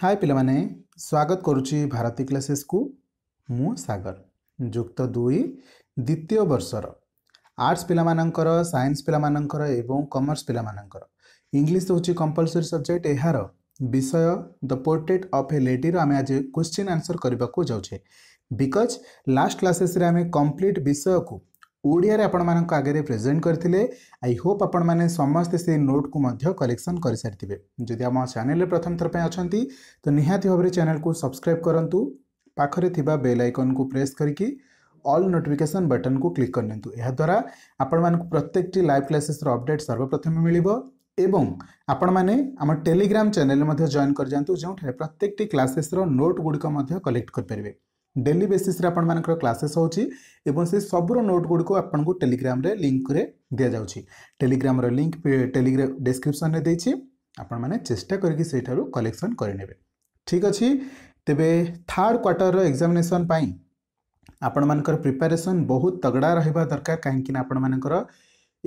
ହାଏ ପିଲାମାନେ ସ୍ୱାଗତ କରୁଛି ଭାରତୀ କ୍ଲାସେସ୍କୁ ମୁଁ ସାଗର ଯୁକ୍ତ ଦୁଇ ଦ୍ୱିତୀୟ ବର୍ଷର ଆର୍ଟ୍ସ ପିଲାମାନଙ୍କର ସାଇନ୍ସ ପିଲାମାନଙ୍କର ଏବଂ କମର୍ସ ପିଲାମାନଙ୍କର ଇଂଲିଶ ହେଉଛି କମ୍ପଲସରି ସବଜେକ୍ଟ ଏହାର ବିଷୟ ଦ ପୋର୍ଟ୍ରେଟ୍ ଅଫ୍ ଏ ଲେଡ଼ିର ଆମେ ଆଜି କ୍ୱେଶ୍ଚିନ୍ ଆନ୍ସର୍ କରିବାକୁ ଯାଉଛେ ବିକଜ୍ ଲାଷ୍ଟ କ୍ଲାସେସ୍ରେ ଆମେ କମ୍ପ୍ଲିଟ୍ ବିଷୟକୁ ଓଡ଼ିଆରେ ଆପଣମାନଙ୍କ ଆଗରେ ପ୍ରେଜେଣ୍ଟ କରିଥିଲେ ଆଇ ହୋପ୍ ଆପଣମାନେ ସମସ୍ତେ ସେଇ ନୋଟ୍କୁ ମଧ୍ୟ କଲେକ୍ସନ୍ କରିସାରିଥିବେ ଯଦି ଆମ ଚ୍ୟାନେଲରେ ପ୍ରଥମ ଥର ପାଇଁ ଅଛନ୍ତି ତ ନିହାତି ଭାବରେ ଚ୍ୟାନେଲକୁ ସବସ୍କ୍ରାଇବ୍ କରନ୍ତୁ ପାଖରେ ଥିବା ବେଲ୍ ଆଇକନ୍କୁ ପ୍ରେସ୍ କରିକି ଅଲ୍ ନୋଟିଫିକେସନ୍ ବଟନ୍କୁ କ୍ଲିକ୍ କରିନିଅନ୍ତୁ ଏହାଦ୍ୱାରା ଆପଣମାନଙ୍କୁ ପ୍ରତ୍ୟେକଟି ଲାଇଭ୍ କ୍ଲାସେସ୍ର ଅପଡ଼େଟ୍ ସର୍ବପ୍ରଥମେ ମିଳିବ ଏବଂ ଆପଣମାନେ ଆମ ଟେଲିଗ୍ରାମ ଚ୍ୟାନେଲରେ ମଧ୍ୟ ଜଏନ୍ କରିଯାଆନ୍ତୁ ଯେଉଁଠାରେ ପ୍ରତ୍ୟେକଟି କ୍ଲାସେସ୍ର ନୋଟ୍ ଗୁଡ଼ିକ ମଧ୍ୟ କଲେକ୍ଟ କରିପାରିବେ ଡେଲି ବେସିସ୍ରେ ଆପଣମାନଙ୍କର କ୍ଲାସେସ୍ ହେଉଛି ଏବଂ ସେ ସବୁର ନୋଟ୍ ଗୁଡ଼ିକୁ ଆପଣଙ୍କୁ ଟେଲିଗ୍ରାମରେ ଲିଙ୍କରେ ଦିଆଯାଉଛି ଟେଲିଗ୍ରାମର ଲିଙ୍କ ଟେଲିଗ୍ରାମ ଡେସ୍କ୍ରିପସନରେ ଦେଇଛି ଆପଣମାନେ ଚେଷ୍ଟା କରିକି ସେଇଠାରୁ କଲେକ୍ସନ୍ କରିନେବେ ଠିକ୍ ଅଛି ତେବେ ଥାର୍ଡ଼ କ୍ୱାର୍ଟରର ଏକ୍ଜାମିନେସନ୍ ପାଇଁ ଆପଣମାନଙ୍କର ପ୍ରିପାରେସନ୍ ବହୁତ ତଗଡ଼ା ରହିବା ଦରକାର କାହିଁକିନା ଆପଣମାନଙ୍କର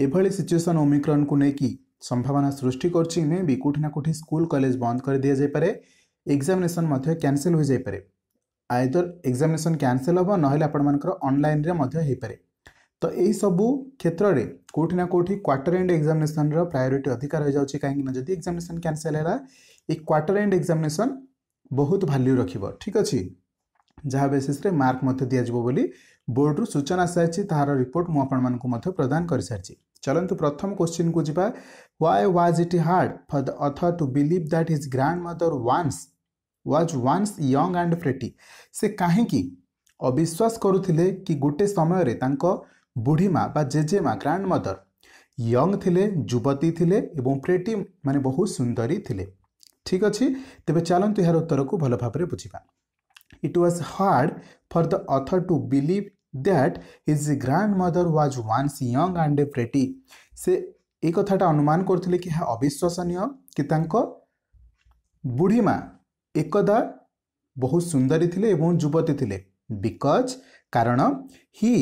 ଏଭଳି ସିଚୁଏସନ୍ ଓମିକ୍ରନ୍କୁ ନେଇକି ସମ୍ଭାବନା ସୃଷ୍ଟି କରୁଛି ମେ ବି କେଉଁଠି ନା କେଉଁଠି ସ୍କୁଲ କଲେଜ ବନ୍ଦ କରି ଦିଆଯାଇପାରେ ଏକ୍ଜାମିନେସନ୍ ମଧ୍ୟ କ୍ୟାନସେଲ୍ ହୋଇଯାଇପାରେ ଆଇଦର ଏକ୍ଜାମିନେସନ୍ କ୍ୟାନସେଲ୍ ହେବ ନହେଲେ ଆପଣମାନଙ୍କର ଅନଲାଇନ୍ରେ ମଧ୍ୟ ହୋଇପାରେ ତ ଏହିସବୁ କ୍ଷେତ୍ରରେ କେଉଁଠି ନା କେଉଁଠି କ୍ୱାର୍ଟର ଏଣ୍ଡ ଏକ୍ଜାମିନେସନ୍ର ପ୍ରାୟୋରିଟି ଅଧିକା ରହିଯାଉଛି କାହିଁକିନା ଯଦି ଏକ୍ଜାମିନେସନ୍ କ୍ୟାନସେଲ୍ ହେଲା ଏଇ କ୍ୱାର୍ଟର ଏଣ୍ଡ ଏକ୍ଜାମିନେସନ୍ ବହୁତ ଭାଲ୍ୟୁ ରଖିବ ଠିକ୍ ଅଛି ଯାହା ବେସିସ୍ରେ ମାର୍କ ମଧ୍ୟ ଦିଆଯିବ ବୋଲି ବୋର୍ଡ଼ରୁ ସୂଚନା ସାରିଛି ତାହାର ରିପୋର୍ଟ ମୁଁ ଆପଣମାନଙ୍କୁ ମଧ୍ୟ ପ୍ରଦାନ କରିସାରିଛି ଚାଲନ୍ତୁ ପ୍ରଥମ କୋଶ୍ଚିନ୍କୁ ଯିବା why was it hard for the author to believe that his grandmother once was once young and pretty ସେ କାହିଁକି ଅବିଶ୍ୱାସ କରୁଥିଲେ କି ଗୋଟେ ସମୟରେ ତାଙ୍କ ବୁଢ଼ୀମା ବା ଜେଜେମା ଗ୍ରାଣ୍ଡ ମଦର ୟଙ୍ଗ ଥିଲେ ଯୁବତୀ ଥିଲେ ଏବଂ ପ୍ରେଟି ମାନେ ବହୁତ ସୁନ୍ଦରୀ ଥିଲେ ଠିକ୍ ଅଛି ତେବେ ଚାଲନ୍ତୁ ଏହାର ଉତ୍ତରକୁ ଭଲ ଭାବରେ ବୁଝିବା it was hard for the author to believe that his grandmother was once young and pretty ସେ ଏ କଥାଟା ଅନୁମାନ କରୁଥିଲେ କି ଏହା ଅବିଶ୍ୱସନୀୟ କି ତାଙ୍କ ବୁଢ଼ୀମା একদা বহু সুন্দরী লে এবং যুবতী লে বিকজ কারণ he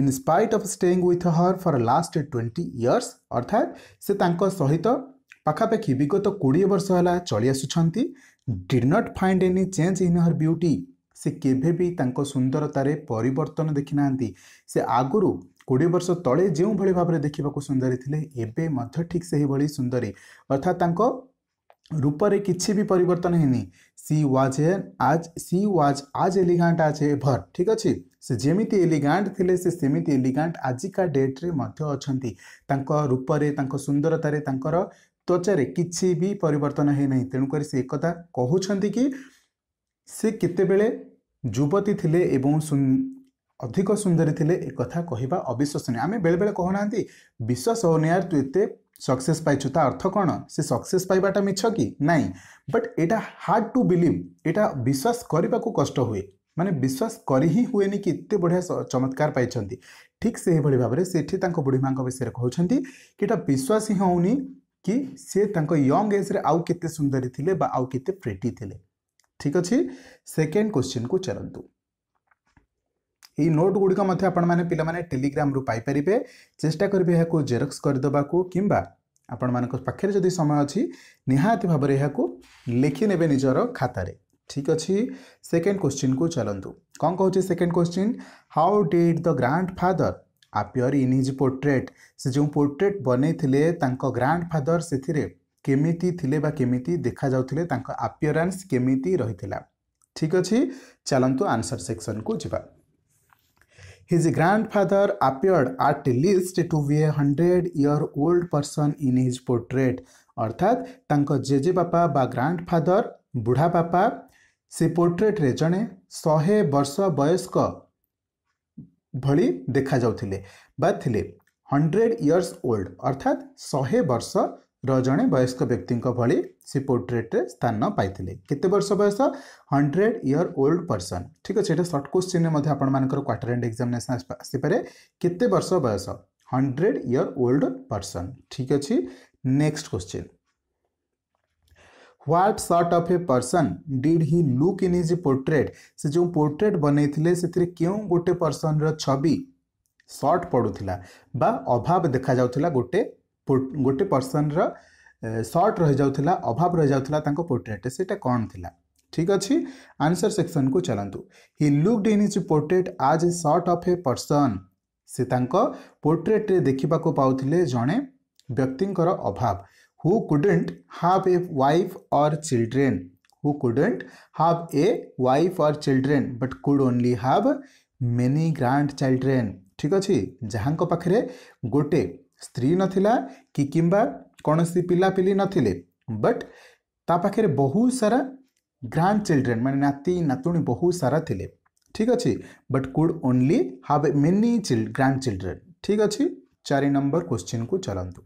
in spite of staying with her for last twenty years ଅର୍ଥାତ୍ ସେ ତାଙ୍କ ସହିତ ପାଖାପାଖି ବିଗତ କୋଡ଼ିଏ ବର୍ଷ ହେଲା ଚଳି ଆସୁଛନ୍ତି did not find any change in her beauty ସେ କେବେ ବି ତାଙ୍କ ସୁନ୍ଦରତାରେ ପରିବର୍ତ୍ତନ ଦେଖିନାହାନ୍ତି ସେ ଆଗରୁ କୋଡ଼ିଏ ବର୍ଷ ତଳେ ଯେଉଁଭଳି ଭାବରେ ଦେଖିବାକୁ ସୁନ୍ଦରୀ ଥିଲେ ଏବେ ମଧ୍ୟ ଠିକ୍ ସେହିଭଳି ସୁନ୍ଦରୀ ଅର୍ଥାତ୍ ତାଙ୍କ रूप में किसी भी परिवर्तन है सी व्वाज एन आज सी व्वाज आज एलिगांट आज एभर ठीक अच्छे से जमी एलिगांट थे सेमती एलिगांट आज का डेट्रे अच्छा रूप से सुंदरतारे त्वचा किसी भी परिवर्तन है ना तेणुक से एक कहते कि से केतबेले युवती थे सुन अधिक सुंदर थे एक कहवा अविश्वसनीय आम बेले बेले कहना विश्वास होने यार तू ये सक्सेस पाइछु ता अर्थ କ'ଣ ସେ ସକ୍ସେସ୍ ପାଇବାଟା ମିଛ କି ନାହିଁ ବଟ୍ ଏଇଟା ହାର୍ଡ଼ ଟୁ ବିଲିଭ୍ ଏଇଟା ବିଶ୍ୱାସ କରିବାକୁ କଷ୍ଟ ହୁଏ ମାନେ ବିଶ୍ୱାସ କରି ହିଁ ହୁଏନି କି ଏତେ ବଢ଼ିଆ ଚମତ୍କାର ପାଇଛନ୍ତି ଠିକ୍ ସେହିଭଳି ଭାବରେ ସେଠି ତାଙ୍କ ବୁଢ଼ୀମାଙ୍କ ବିଷୟରେ କହୁଛନ୍ତି କି ଏଇଟା ବିଶ୍ୱାସ ହିଁ ହେଉନି କି ସେ ତାଙ୍କ ୟଙ୍ଗ ଏଜ୍ରେ ଆଉ କେତେ ସୁନ୍ଦରୀ ଥିଲେ ବା ଆଉ କେତେ ପ୍ରେଟି ଥିଲେ ଠିକ୍ ଅଛି ସେକେଣ୍ଡ କ୍ୱେଶ୍ଚିନ୍କୁ ଚାଲନ୍ତୁ ये नोट गुड़िक पाने टेलीग्राम रू पाइप चेषा करेंगे यह जेरक्स करदे कि आपण मानक समय अच्छी निहाती भाव यह लिखने निजर खातार ठीक अच्छे सेकेंड क्वेश्चन को चलतु कौन कौन second question how did the grandfather appear in his portrait से जो पोर्ट्रेट बनते ग्रांड फादर से केमी केमी देखा जाते आपिअरान्स केमी रही ठीक अच्छे चलतु आंसर सेक्शन को जी His grandfather appeared at least to be a hundred year old person in his portrait. ଅର୍ଥାତ୍ ତାଙ୍କ ଜେଜେବାପା ବା ଗ୍ରାଣ୍ଡଫାଦର ବୁଢ଼ାବାପା ସେ ପୋର୍ଟ୍ରେଟ୍ରେ ଜଣେ ଶହେ ବର୍ଷ ବୟସ୍କ ଭଳି ଦେଖାଯାଉଥିଲେ ବା ଥିଲେ ହଣ୍ଡ୍ରେଡ଼ ଇୟର୍ସ ଓଲ୍ଡ ଅର୍ଥାତ୍ ଶହେ ବର୍ଷ रे वयस्क व्यक्ति भली पोर्ट्रेट्रे स्थान पाई केत वर्ष बयस हंड्रेड इयर ओल्ड पर्सन ठीक अच्छे यहाँ सर्ट क्वेश्चन में क्वार्टर एंड एक्जामेसन आसपे केत वर्ष बयस हंड्रेड इयर ओल्ड पर्सन ठीक अच्छे next question what sort of a person did he look in his portrait से जो पोर्ट्रेट बनते से क्यों गोटे पर्सन रवि सर्ट पड़ू था अभाव देखा जा गोटे ଗୋଟେ ପର୍ସନର ସର୍ଟ ରହିଯାଉଥିଲା ଅଭାବ ରହିଯାଉଥିଲା ତାଙ୍କ ପୋର୍ଟ୍ରେଟ୍ରେ ସେଇଟା କ'ଣ ଥିଲା ଠିକ୍ ଅଛି ଆନ୍ସର୍ ସେକ୍ସନ୍କୁ ଚାଲନ୍ତୁ he looked in his portrait as a sort of a person ସେ ତାଙ୍କ ପୋର୍ଟ୍ରେଟ୍ରେ ଦେଖିବାକୁ ପାଉଥିଲେ ଜଣେ ବ୍ୟକ୍ତିଙ୍କର ଅଭାବ who couldn't have a wife or children who couldn't have a wife or children but could only have many grandchildren ଠିକ୍ ଅଛି ଯାହାଙ୍କ ପାଖରେ ଗୋଟେ ସ୍ତ୍ରୀ ନଥିଲା କି କିମ୍ବା କୌଣସି ପିଲାପିଲି ନଥିଲେ ବଟ୍ ତା ପାଖରେ ବହୁତ ସାରା ଗ୍ରାଣ୍ଡ ଚିଲଡ୍ରେନ୍ ମାନେ ନାତି ନାତୁଣୀ ବହୁତ ସାରା ଥିଲେ ଠିକ୍ ଅଛି but could only have many child grandchildren ଠିକ୍ ଅଛି ଚାରି ନମ୍ବର କ୍ୱେଶ୍ଚିନ୍କୁ ଚାଲନ୍ତୁ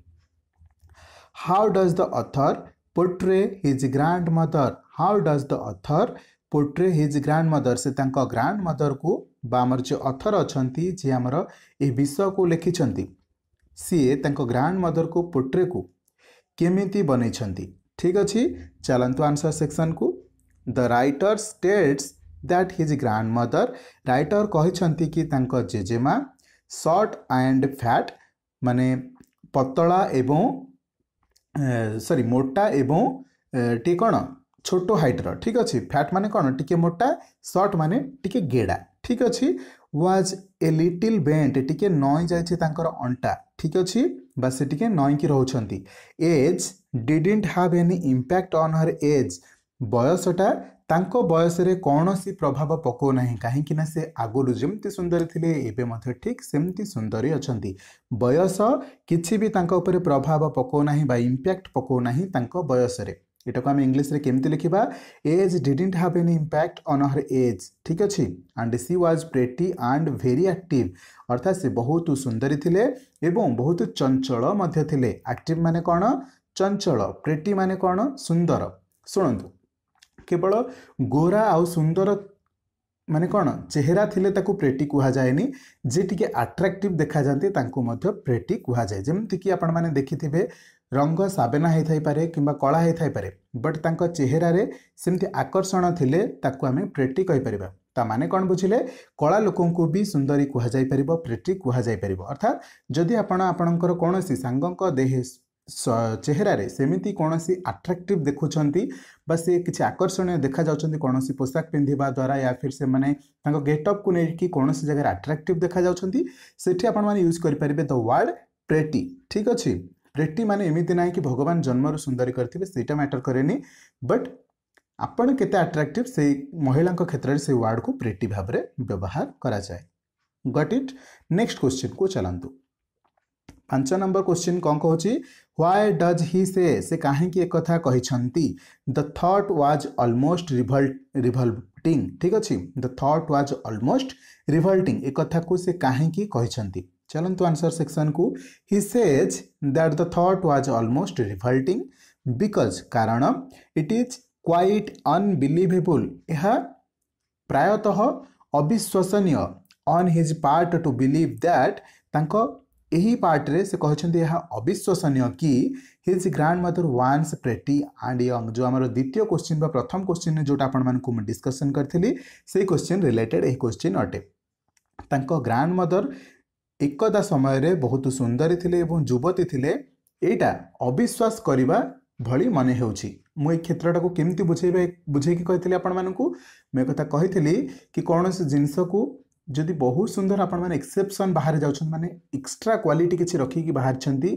how does the author portray his grandmother how does the author portray his grandmother ସେ ତାଙ୍କ ଗ୍ରାଣ୍ଡ ମଦରକୁ ବା ଆମର ଯିଏ ଅଥର ଅଛନ୍ତି ଯିଏ ଆମର ଏହି ବିଷୟକୁ ଲେଖିଛନ୍ତି ସିଏ ତାଙ୍କ ଗ୍ରାଣ୍ଡ ମଦରକୁ ପୋଟ୍ରେକୁ କେମିତି ବନେଇଛନ୍ତି ଠିକ୍ ଅଛି ଚାଲନ୍ତୁ ଆନ୍ସର୍ ସେକ୍ସନ୍କୁ the writer states that his grandmother writer କହିଛନ୍ତି କି ତାଙ୍କ ଜେଜେମା ସର୍ଟ ଆଣ୍ଡ ଫ୍ୟାଟ୍ ମାନେ ପତଳା ଏବଂ ସରି ମୋଟା ଏବଂ ଟିକେ କ'ଣ ଛୋଟ ହାଇଟ୍ର ଠିକ୍ ଅଛି ଫ୍ୟାଟ୍ ମାନେ କ'ଣ ଟିକେ ମୋଟା ସର୍ଟ ମାନେ ଟିକେ ଗେଡ଼ା ଠିକ୍ ଅଛି ୱାଜ୍ ଏ ଲିଟିଲ୍ ବେଣ୍ଟ ଟିକେ ନଇଁ ଯାଇଛି ତାଙ୍କର ଅଣ୍ଟା ठीक अच्छे नई नईकी रोचा age didn't have any impact on her age बयसटा बयस कौन सी प्रभाव पकोना कहीं से आगुरी जमी सुंदर थे एवं ठीक सेमती सुंदर अच्छा बयस किसी भी प्रभाव पकोना इंपैक्ट पकोना बयस এটাকে আমি ইংলিশে কেমতে লিখিবা age didn't have an impact on her age ঠিক আছে and she was pretty and very active অর্থাৎ সে বহুত সুন্দরী থিলে এবোন বহুত চঞ্চল মধ্য থিলে অ্যাকটিভ মানে কোন চঞ্চল প্রিটি মানে কোন সুন্দর শুনন্ত কেবল গোরা আৰু সুন্দর ମାନେ କ'ଣ ଚେହେରା ଥିଲେ ତାକୁ ପ୍ରେଟି କୁହାଯାଏନି ଯିଏ ଟିକେ ଆଟ୍ରାକ୍ଟିଭ୍ ଦେଖାଯାଆନ୍ତି ତାଙ୍କୁ ମଧ୍ୟ ପ୍ରେଟି କୁହାଯାଏ ଯେମିତିକି ଆପଣମାନେ ଦେଖିଥିବେ ରଙ୍ଗ ସାବେନା ହେଇଥାଇପାରେ କିମ୍ବା କଳା ହେଇଥାଇପାରେ ବଟ୍ ତାଙ୍କ ଚେହେରାରେ ସେମିତି ଆକର୍ଷଣ ଥିଲେ ତାକୁ ଆମେ ପ୍ରେଟି କହିପାରିବା ତା ମାନେ କ'ଣ ବୁଝିଲେ କଳା ଲୋକଙ୍କୁ ବି ସୁନ୍ଦରୀ କୁହାଯାଇପାରିବ ପ୍ରେଟି କୁହାଯାଇପାରିବ ଅର୍ଥାତ୍ ଯଦି ଆପଣ ଆପଣଙ୍କର କୌଣସି ସାଙ୍ଗଙ୍କ ଦେହ ଚେହେରାରେ ସେମିତି କୌଣସି ଆଟ୍ରାକ୍ଟିଭ୍ ଦେଖୁଛନ୍ତି ବା ସେ କିଛି ଆକର୍ଷଣୀୟ ଦେଖାଯାଉଛନ୍ତି କୌଣସି ପୋଷାକ ପିନ୍ଧିବା ଦ୍ୱାରା ୟା ଫିର୍ ସେମାନେ ତାଙ୍କ ଗେଟଅପ୍କୁ ନେଇକି କୌଣସି ଜାଗାରେ ଆଟ୍ରାକ୍ଟିଭ୍ ଦେଖାଯାଉଛନ୍ତି ସେଠି ଆପଣମାନେ ୟୁଜ୍ କରିପାରିବେ ଦ ୱାର୍ଡ଼ ପ୍ରେଟି ଠିକ୍ ଅଛି ପ୍ରେଟି ମାନେ ଏମିତି ନାହିଁ କି ଭଗବାନ ଜନ୍ମରୁ ସୁନ୍ଦରୀ କରିଥିବେ ସେଇଟା ମ୍ୟାଟର୍ କରେନି ବଟ୍ ଆପଣ କେତେ ଆଟ୍ରାକ୍ଟିଭ୍ ସେଇ ମହିଳାଙ୍କ କ୍ଷେତ୍ରରେ ସେଇ ୱାର୍ଡ଼କୁ ପ୍ରେଟି ଭାବରେ ବ୍ୟବହାର କରାଯାଏ ଗଟ୍ ଇଟ୍ ନେକ୍ସଟ କ୍ୱେଶ୍ଚିନ୍କୁ ଚାଲନ୍ତୁ पांच नंबर क्वेश्चन कौन कह व्वे डज हि से से कहीं एक कही the thought was almost revolting ठीक अच्छे the thought was almost revolting एक से कहीं चलत आंसर सेक्शन को he says that the thought was almost revolting because कारण इट इज क्वैट अनबिलिवेबुल प्रायतः अविश्वसनीय on his part to believe that ଏହି ପାର୍ଟରେ ସେ କହିଛନ୍ତି ଏହା ଅବିଶ୍ୱସନୀୟ କି his grandmother once pretty and young ଯେଉଁ ଆମର ଦ୍ୱିତୀୟ କୋଶ୍ଚିନ୍ ବା ପ୍ରଥମ କୋଶ୍ଚିନ୍ ଯେଉଁଟା ଆପଣମାନଙ୍କୁ ମୁଁ ଡିସ୍କସନ୍ କରିଥିଲି ସେଇ କୋଶ୍ଚିନ୍ ରିଲେଟେଡ୍ ଏହି କୋଶ୍ଚିନ୍ ଅଟେ ତାଙ୍କ ଗ୍ରାଣ୍ଡ ମଦର ଏକଦା ସମୟରେ ବହୁତ ସୁନ୍ଦରୀ ଥିଲେ ଏବଂ ଯୁବତୀ ଥିଲେ ଏଇଟା ଅବିଶ୍ୱାସ କରିବା ଭଳି ମନେ ହେଉଛି ମୁଁ ଏହି କ୍ଷେତ୍ରଟାକୁ କେମିତି ବୁଝେଇବା ବୁଝେଇକି କହିଥିଲି ଆପଣମାନଙ୍କୁ ମୁଁ କଥା କହିଥିଲି କି କୌଣସି ଜିନିଷକୁ ଯଦି ବହୁତ ସୁନ୍ଦର ଆପଣମାନେ ଏକ୍ସେପସନ୍ ବାହାରେ ଯାଉଛନ୍ତି ମାନେ ଏକ୍ସଟ୍ରା କ୍ୱାଲିଟି କିଛି ରଖିକି ବାହାରିଛନ୍ତି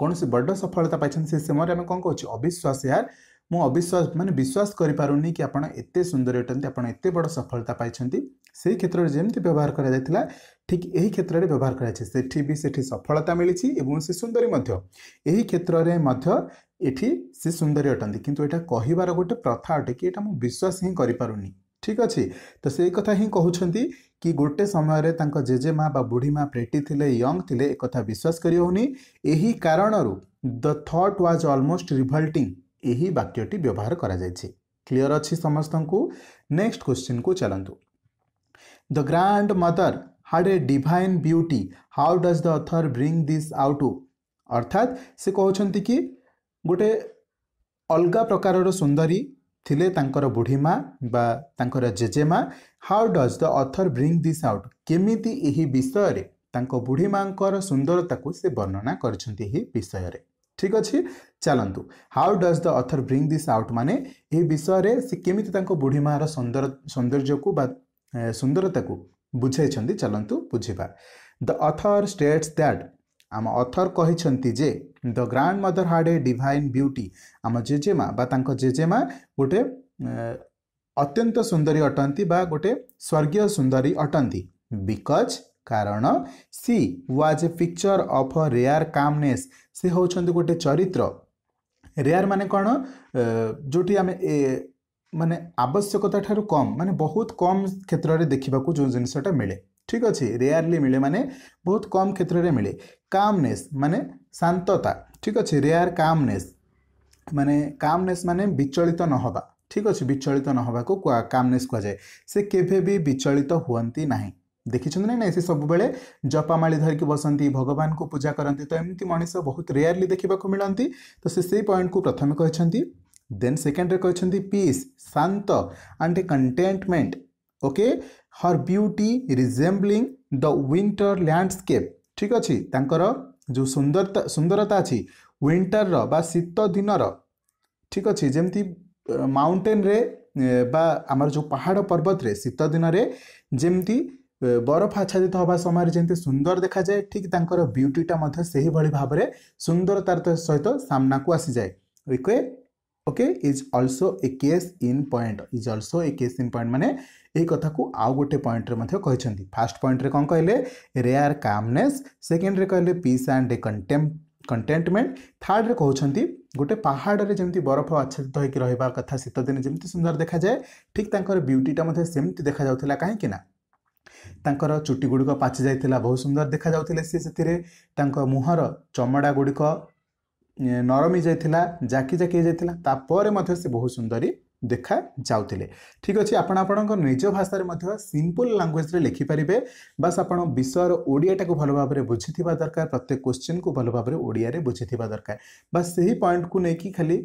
କୌଣସି ବଡ଼ ସଫଳତା ପାଇଛନ୍ତି ସେ ସମୟରେ ଆମେ କ'ଣ କହୁଛୁ ଅବିଶ୍ୱାସ ୟାର ମୁଁ ଅବିଶ୍ୱାସ ମାନେ ବିଶ୍ୱାସ କରିପାରୁନି କି ଆପଣ ଏତେ ସୁନ୍ଦର ଅଟନ୍ତି ଆପଣ ଏତେ ବଡ଼ ସଫଳତା ପାଇଛନ୍ତି ସେହି କ୍ଷେତ୍ରରେ ଯେମିତି ବ୍ୟବହାର କରାଯାଇଥିଲା ଠିକ୍ ଏହି କ୍ଷେତ୍ରରେ ବ୍ୟବହାର କରାଯାଇଛି ସେଠି ବି ସେଠି ସଫଳତା ମିଳିଛି ଏବଂ ସେ ସୁନ୍ଦରୀ ମଧ୍ୟ ଏହି କ୍ଷେତ୍ରରେ ମଧ୍ୟ ଏଠି ସେ ସୁନ୍ଦରୀ ଅଟନ୍ତି କିନ୍ତୁ ଏଇଟା କହିବାର ଗୋଟେ ପ୍ରଥା ଅଟେ କି ଏଇଟା ମୁଁ ବିଶ୍ୱାସ ହିଁ କରିପାରୁନି ଠିକ୍ ଅଛି ତ ସେଇ କଥା ହିଁ କହୁଛନ୍ତି କି ଗୋଟେ ସମୟରେ ତାଙ୍କ ଜେଜେମା ବା ବୁଢ଼ୀମା ପ୍ରେଟି ଥିଲେ ୟଙ୍ଗ ଥିଲେ ଏକଥା ବିଶ୍ୱାସ କରିହେଉନି ଏହି କାରଣରୁ the thought was almost revolting ଏହି ବାକ୍ୟଟି ବ୍ୟବହାର କରାଯାଇଛି କ୍ଲିଅର୍ ଅଛି ସମସ୍ତଙ୍କୁ ନେକ୍ସଟ କ୍ୱେଶ୍ଚିନ୍କୁ ଚାଲନ୍ତୁ the grandmother had a divine beauty how does the author bring this out ଅର୍ଥାତ୍ ସେ କହୁଛନ୍ତି କି ଗୋଟେ ଅଲଗା ପ୍ରକାରର ସୁନ୍ଦରୀ ଥିଲେ ତାଙ୍କର ବୁଢ଼ୀମା ବା ତାଙ୍କର ଜେଜେମା how does the author bring this out କେମିତି ଏହି ବିଷୟରେ ତାଙ୍କ ବୁଢ଼ୀ ମାଙ୍କର ସୁନ୍ଦରତାକୁ ସେ ବର୍ଣ୍ଣନା କରିଛନ୍ତି ଏହି ବିଷୟରେ ଠିକ୍ ଅଛି ଚାଲନ୍ତୁ how does the author bring this out ମାନେ ଏହି ବିଷୟରେ ସେ କେମିତି ତାଙ୍କ ବୁଢ଼ୀ ମାଆର ସୌନ୍ଦର ସୌନ୍ଦର୍ଯ୍ୟକୁ ବା ସୁନ୍ଦରତାକୁ ବୁଝାଇଛନ୍ତି ଚାଲନ୍ତୁ ବୁଝିବା ଦ ଅଥର ଷ୍ଟେଟ୍ସ ଦ୍ୟାଟ୍ ଆମ ଅଥର କହିଛନ୍ତି ଯେ the grandmother had a divine beauty ଆମ ଜେଜେମା ବା ତାଙ୍କ ଜେଜେମା ଗୋଟେ ଅତ୍ୟନ୍ତ ସୁନ୍ଦରୀ ଅଟନ୍ତି ବା ଗୋଟେ ସ୍ୱର୍ଗୀୟ ସୁନ୍ଦରୀ ଅଟନ୍ତି ବିକଜ କାରଣ she was a picture of a rare commonness ସେ ହେଉଛନ୍ତି ଗୋଟେ ଚରିତ୍ର ରେୟାର ମାନେ କ'ଣ ଯେଉଁଠି ଆମେ ମାନେ ଆବଶ୍ୟକତା ଠାରୁ କମ୍ ମାନେ ବହୁତ କମ୍ କ୍ଷେତ୍ରରେ ଦେଖିବାକୁ ଯେଉଁ ଜିନିଷଟା ମିଳେ ଠିକ୍ ଅଛି ରେୟାରଲି ମିଳେ ମାନେ ବହୁତ କମ୍ କ୍ଷେତ୍ରରେ ମିଳେ କାମନେସ୍ ମାନେ ଶାନ୍ତତା ଠିକ୍ ଅଛି ରେୟାର କାମନେସ୍ ମାନେ କାମନେସ୍ ମାନେ ବିଚଳିତ ନ ହେବା ठीक अच्छे विचलित न होगा कामने कहुए से केवे भी विचलित हमें ना देखी ना ना से सब बेले जपामा धरिकी बसती भगवान को पूजा करती तो एमती मनीष बहुत रेयरली देखा मिलती तो से, से पॉइंट को प्रथम कहते देन सेकेंड पीस शांत and contentment okay her beauty resembling the winter landscape ठीक अच्छे जो सुंदरता सुंदरता अच्छी विंटर रीत दिन रीक अच्छे जमी ମାଉଣ୍ଟେନ୍ରେ ବା ଆମର ଯେଉଁ ପାହାଡ଼ ପର୍ବତରେ ଶୀତ ଦିନରେ ଯେମିତି ବରଫ ଆଚ୍ଛାଦିତ ହେବା ସମୟରେ ଯେମିତି ସୁନ୍ଦର ଦେଖାଯାଏ ଠିକ୍ ତାଙ୍କର ବିୟୁଟିଟା ମଧ୍ୟ ସେହିଭଳି ଭାବରେ ସୁନ୍ଦରତାର ସହିତ ସାମ୍ନାକୁ ଆସିଯାଏ ୱିକେ okay is also a case in point is also a case in point ମାନେ ଏହି କଥାକୁ ଆଉ ଗୋଟେ ପଏଣ୍ଟରେ ମଧ୍ୟ କହିଛନ୍ତି ଫାର୍ଷ୍ଟ ପଏଣ୍ଟରେ କ'ଣ କହିଲେ ରେୟାର କାମନେସ୍ ସେକେଣ୍ଡରେ କହିଲେ peace and a contempt contentment ଥାର୍ଡ଼ରେ କହୁଛନ୍ତି ଗୋଟେ ପାହାଡ଼ରେ ଯେମିତି ବରଫ ଆଚ୍ଛାଦିତ ହୋଇକି ରହିବା କଥା ଶୀତଦିନେ ଯେମିତି ସୁନ୍ଦର ଦେଖାଯାଏ ଠିକ୍ ତାଙ୍କର ବିୟୁଟିଟା ମଧ୍ୟ ସେମିତି ଦେଖାଯାଉଥିଲା କାହିଁକି ନା ତାଙ୍କର ଚୁଟି ଗୁଡ଼ିକ ପାଚି ଯାଇଥିଲା ବହୁତ ସୁନ୍ଦର ଦେଖାଯାଉଥିଲେ ସିଏ ସେଥିରେ ତାଙ୍କ ମୁହଁର ଚମଡ଼ା ଗୁଡ଼ିକ ନରମି ଯାଇଥିଲା ଜାକି ଜାକି ହେଇଯାଇଥିଲା ତାପରେ ମଧ୍ୟ ସେ ବହୁତ ସୁନ୍ଦରୀ ଦେଖାଯାଉଥିଲେ ଠିକ୍ ଅଛି ଆପଣ ଆପଣଙ୍କ ନିଜ ଭାଷାରେ ମଧ୍ୟ ସିମ୍ପଲ୍ ଲାଙ୍ଗୁଏଜ୍ରେ ଲେଖିପାରିବେ ବାସ୍ ଆପଣ ବିଷୟର ଓଡ଼ିଆଟାକୁ ଭଲ ଭାବରେ ବୁଝିଥିବା ଦରକାର ପ୍ରତ୍ୟେକ କୋଶ୍ଚିନ୍କୁ ଭଲ ଭାବରେ ଓଡ଼ିଆରେ ବୁଝିଥିବା ଦରକାର ବାସ୍ ସେହି ପଏଣ୍ଟକୁ ନେଇକି ଖାଲି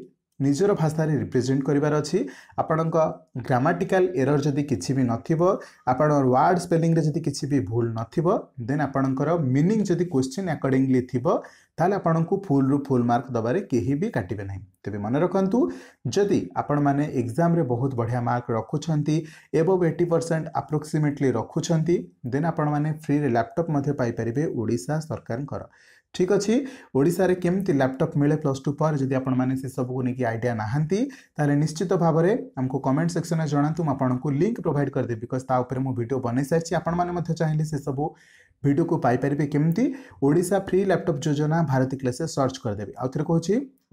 ନିଜର ଭାଷାରେ ରିପ୍ରେଜେଣ୍ଟ କରିବାର ଅଛି ଆପଣଙ୍କ ଗ୍ରାମାଟିକାଲ ଏରର୍ ଯଦି କିଛି ବି ନଥିବ ଆପଣଙ୍କର ୱାର୍ଡ଼ ସ୍ପେଲିଂରେ ଯଦି କିଛି ବି ଭୁଲ ନଥିବ ଦେନ୍ ଆପଣଙ୍କର ମିନିଂ ଯଦି କ୍ୱେଶ୍ଚିନ୍ ଆକର୍ଡ଼ିଂଲି ଥିବ ତାହେଲେ ଆପଣଙ୍କୁ ଫୁଲ୍ରୁ ଫୁଲ୍ ମାର୍କ ଦେବାରେ କେହି ବି କାଟିବେ ନାହିଁ ତେବେ ମନେ ରଖନ୍ତୁ ଯଦି ଆପଣମାନେ ଏକ୍ଜାମ୍ରେ ବହୁତ ବଢ଼ିଆ ମାର୍କ ରଖୁଛନ୍ତି ଏବଭ୍ ଏଇଟି ପରସେଣ୍ଟ ଆପ୍ରୋକ୍ସିମେଟଲି ରଖୁଛନ୍ତି ଦେନ୍ ଆପଣମାନେ ଫ୍ରିରେ ଲ୍ୟାପଟପ୍ ମଧ୍ୟ ପାଇପାରିବେ ଓଡ଼ିଶା ସରକାରଙ୍କର ঠিক আছে ওড়িশার কেমতি ল্যাপটপ মিলে প্লস টু পরে যদি আপনার সেসবু নিয়ে আইডিয়া না তাহলে নিশ্চিত ভাবে আমি কমেন্ট সেকশন জনাতু আপনার লিঙ্ক প্রোভাইড করেদেবি বিকজ তা উপরে মু ভিডিও বনাই সারি আপনার চাইলে সেসবু ভিডিও পাইপারে কেমতি ওড়িশা ফ্রি ল্যাপটপ যোজনা भारती क्लासेस सर्च करदे आउ थे कौन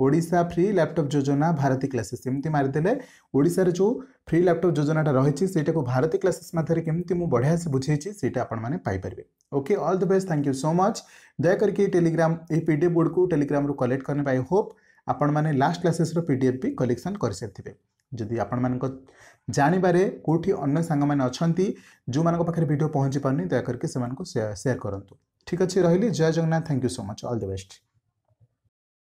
ओडा फ्री लैपटप योजना भारती क्लासेस एमती मारीदे ओडार जो फ्री लैपटप योजनाटा रही को भारती क्लासेस मध्य केमती मुझे बढ़िया से बुझेगी सहीटा आपरेंगे okay all the best thank you so much दयाकर टेलीग्राम ये पी डी एफ बोर्ड को टेलीग्राम कलेक्ट करने आई होप आपने लास्ट क्लासेस पी डी भी कलेक्शन कर सकते जदि आपण जानवे कौटी अन्न सांग अच्छा जो मेरे भिड पहुँची पार नहीं दयाकर सेयार करूँ ठीक अच्छे रही Jai Jagannath thank you so much all the best